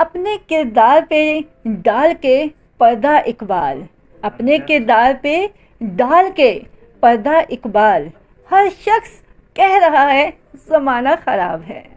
अपने किरदार पे डाल के पर्दा इकबाल अपने अच्छा। किरदार पे डाल के पर्दा इकबाल हर शख्स कह रहा है ज़माना ख़राब है